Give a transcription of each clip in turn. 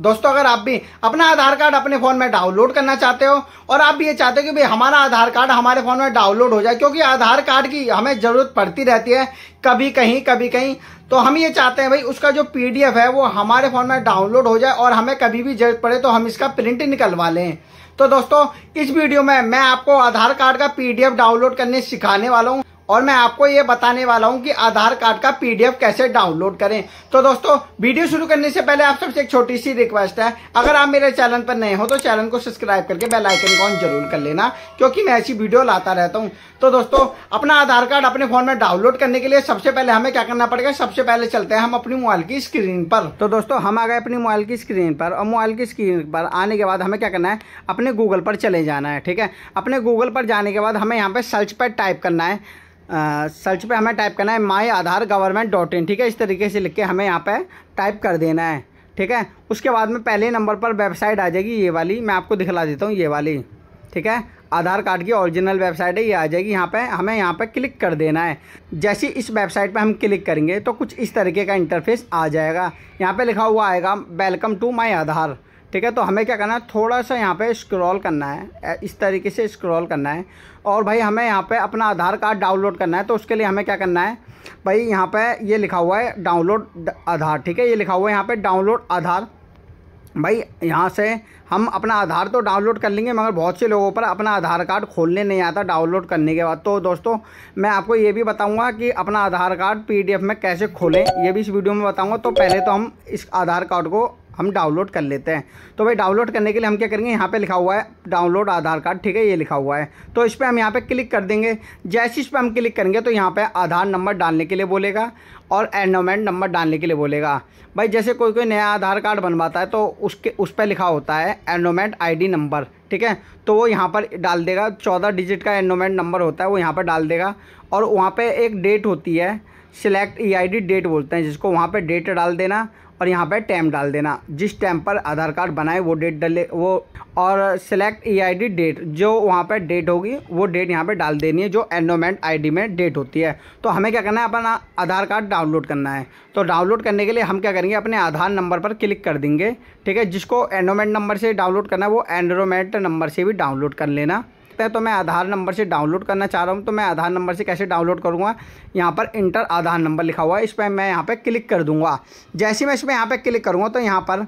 दोस्तों अगर आप भी अपना आधार कार्ड अपने फ़ोन में डाउनलोड करना चाहते हो और आप भी ये चाहते हो कि भाई हमारा आधार कार्ड हमारे फ़ोन में डाउनलोड हो जाए क्योंकि आधार कार्ड की हमें ज़रूरत पड़ती रहती है कभी कहीं कभी कहीं तो हम ये चाहते हैं भाई उसका जो पीडीएफ है वो हमारे फ़ोन में डाउनलोड हो जाए और हमें कभी भी जरूरत पड़े तो हम इसका प्रिंट निकलवा लें तो दोस्तों इस वीडियो में मैं आपको आधार कार्ड का पीडीएफ डाउनलोड करने सिखाने वाला हूँ और मैं आपको ये बताने वाला हूँ कि आधार कार्ड का पीडीएफ कैसे डाउनलोड करें तो दोस्तों वीडियो शुरू करने से पहले आप सबसे एक छोटी सी रिक्वेस्ट है अगर आप मेरे चैनल पर नए हो तो चैनल को सब्सक्राइब करके बेल आइकन को ऑन जरूर कर लेना क्योंकि मैं ऐसी वीडियो लाता रहता हूँ तो दोस्तों अपना आधार कार्ड अपने फोन में डाउनलोड करने के लिए सबसे पहले हमें क्या करना पड़ेगा सबसे पहले चलते हैं हम अपनी मोबाइल की स्क्रीन पर तो दोस्तों हम आ गए अपनी मोबाइल की स्क्रीन पर और मोबाइल की स्क्रीन पर आने के बाद हमें क्या करना है अपने गूगल पर चले जाना है ठीक है अपने गूगल पर जाने के बाद हमें यहाँ पर सर्च पर टाइप करना है सर्च पे हमें टाइप करना है माई आधार गवर्नमेंट डॉट इन ठीक है इस तरीके से लिख के हमें यहाँ पे टाइप कर देना है ठीक है उसके बाद में पहले नंबर पर वेबसाइट आ जाएगी ये वाली मैं आपको दिखला देता हूँ ये वाली ठीक है आधार कार्ड की ओरिजिनल वेबसाइट है ये आ जाएगी यहाँ पे हमें यहाँ पे क्लिक कर देना है जैसे इस वेबसाइट पे हम क्लिक करेंगे तो कुछ इस तरीके का इंटरफेस आ जाएगा यहाँ पे लिखा हुआ आएगा वेलकम टू माय आधार ठीक है तो हमें क्या करना है थोड़ा सा यहाँ पे स्क्रॉल करना है इस तरीके से स्क्रॉल करना है और भाई हमें यहाँ पे अपना आधार कार्ड डाउनलोड करना है तो उसके लिए हमें क्या करना है भाई यहाँ पे ये यह लिखा हुआ है डाउनलोड आधार ठीक है ये लिखा हुआ है यहाँ पे डाउनलोड आधार भाई यहाँ से हम अपना आधार तो डाउनलोड कर लेंगे मगर बहुत से लोगों पर अपना आधार कार्ड खोलने नहीं आता डाउनलोड करने के बाद तो दोस्तों मैं आपको ये भी बताऊंगा कि अपना आधार कार्ड पीडीएफ में कैसे खोलें ये भी इस वीडियो में बताऊंगा तो पहले तो हम इस आधार कार्ड को हम डाउनलोड कर लेते हैं तो भाई डाउनलोड करने के लिए हम क्या करेंगे यहाँ पे लिखा हुआ है डाउनलोड आधार कार्ड ठीक है ये लिखा हुआ है तो इस पर हम यहाँ पे क्लिक कर देंगे जैसे इस पर हम क्लिक करेंगे तो यहाँ पे आधार नंबर डालने के लिए बोलेगा और एनोमेंट नंबर डालने के लिए बोलेगा भाई जैसे कोई कोई नया आधार कार्ड बनवाता है तो उसके उस पर लिखा होता है एनोमेंट आई नंबर ठीक है तो वो यहाँ पर डाल देगा चौदह डिजिट का एनोमेंट नंबर होता है वो यहाँ पर डाल देगा और वहाँ पर एक डेट होती है select E I D date बोलते हैं जिसको वहाँ पर डेट डाल देना और यहाँ पे टैम डाल देना जिस टैम पर आधार कार्ड बनाए वो डेट डाले वो और सिलेक्ट ईआईडी डेट जो वहाँ पर डेट होगी वो डेट यहाँ पे डाल देनी है जो एनोमेंट आईडी में डेट होती है तो हमें क्या करना है अपना आधार कार्ड डाउनलोड करना है तो डाउनलोड करने के लिए हम क्या करेंगे अपने आधार नंबर पर क्लिक कर देंगे ठीक है जिसको एनोमेंट नंबर से डाउनलोड करना है वो एनरोमेंट नंबर से भी डाउनलोड कर लेना सकते हैं तो मैं आधार नंबर से डाउनलोड करना चाह रहा हूँ तो मैं आधार नंबर से कैसे डाउनलोड करूँगा यहाँ पर इंटर आधार नंबर लिखा हुआ है इस पर मैं यहाँ पर क्लिक कर दूँगा जैसे मैं इस पर यहाँ पर क्लिक करूँगा तो यहाँ पर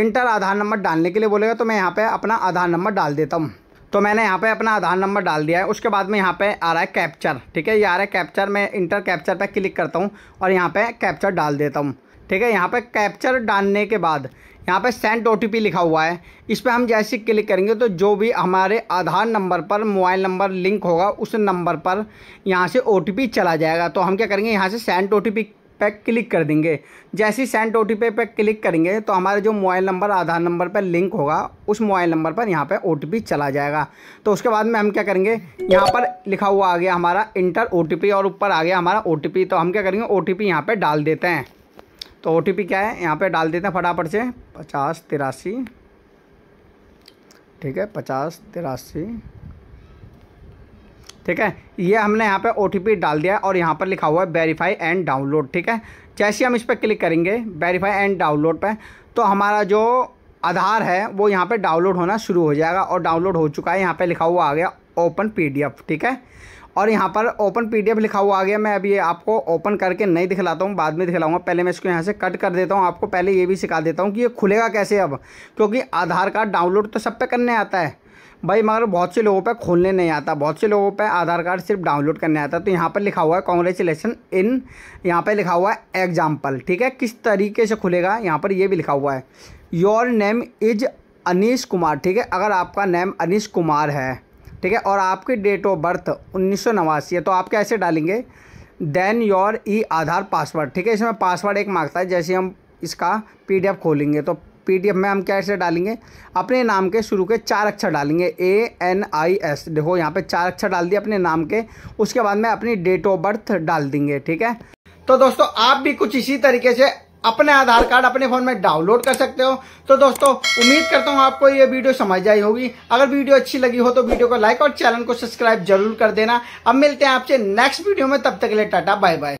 इंटर आधार नंबर डालने के लिए बोलेगा तो मैं यहाँ पर अपना आधार नंबर डाल देता हूँ तो मैंने यहाँ पे अपना आधार नंबर डाल दिया है उसके बाद में यहाँ पे आ रहा है कैप्चर ठीक है ये आ रहा है कैप्चर मैं इंटर कैप्चर पे क्लिक करता हूँ और यहाँ पे कैप्चर डाल देता हूँ ठीक है यहाँ पर कैप्चर डालने के बाद यहाँ पे सेंट ओ लिखा हुआ है इस पर हम जैसे क्लिक करेंगे तो जो भी हमारे आधार नंबर पर मोबाइल नंबर लिंक होगा उस नंबर पर यहाँ से ओ चला जाएगा तो हम क्या करेंगे यहाँ से सेंट ओ पे क्लिक कर देंगे जैसे ही सेंट ओ पे क्लिक करेंगे तो हमारे जो मोबाइल नंबर आधार नंबर पर लिंक होगा उस मोबाइल नंबर पर यहाँ पे ओ चला जाएगा तो उसके बाद में हम क्या करेंगे यहाँ पर लिखा हुआ आ गया हमारा इंटर ओ और ऊपर आ गया हमारा ओ तो हम क्या करेंगे ओ टी पी यहाँ पर डाल देते हैं तो ओ क्या है यहाँ पे डाल देते हैं फटाफट से पचास तिरासी ठीक है पचास तिरासी ठीक है ये हमने यहाँ पे ओ डाल दिया है और यहाँ पर लिखा हुआ है वेरीफाई एंड डाउनलोड ठीक है जैसे हम इस पर क्लिक करेंगे वेरीफाई एंड डाउनलोड पर तो हमारा जो आधार है वो यहाँ पे डाउनलोड होना शुरू हो जाएगा और डाउनलोड हो चुका है यहाँ पे लिखा हुआ आ गया ओपन पीडीएफ ठीक है और यहाँ पर ओपन पीडीएफ लिखा हुआ आ गया मैं अभी आपको ओपन करके नहीं दिखलाता हूँ बाद में दिखलाऊंगा पहले मैं इसको यहाँ से कट कर देता हूँ आपको पहले ये भी सिखा देता हूँ कि ये खुलेगा कैसे अब क्योंकि आधार कार्ड डाउनलोड तो सब पे करने आता है भाई मगर बहुत से लोगों पर खोलने नहीं आता बहुत से लोगों पर आधार कार्ड सिर्फ डाउनलोड करने आता तो यहाँ पर लिखा हुआ है कॉन्ग्रेचुलेसन इन यहाँ पर लिखा हुआ है एग्जाम्पल ठीक है किस तरीके से खुलेगा यहाँ पर ये भी लिखा हुआ है your name is Anish Kumar ठीक है अगर आपका नेम अनीश कुमार है ठीक है और आपकी डेट ऑफ बर्थ उन्नीस है तो आप कैसे डालेंगे then your E Aadhaar password ठीक है इसमें पासवर्ड एक मांगता है जैसे हम इसका पीडीएफ खोलेंगे तो पीडीएफ में हम कैसे डालेंगे अपने नाम के शुरू के चार अक्षर डालेंगे ए एन आई एस देखो यहाँ पे चार अक्षर डाल दिए अपने नाम के उसके बाद में अपनी डेट ऑफ बर्थ डाल देंगे ठीक है तो दोस्तों आप भी कुछ इसी तरीके से अपने आधार कार्ड अपने फ़ोन में डाउनलोड कर सकते हो तो दोस्तों उम्मीद करता हूँ आपको ये वीडियो समझ आई होगी अगर वीडियो अच्छी लगी हो तो वीडियो को लाइक और चैनल को सब्सक्राइब जरूर कर देना अब मिलते हैं आपसे नेक्स्ट वीडियो में तब तक के लिए टाटा बाय बाय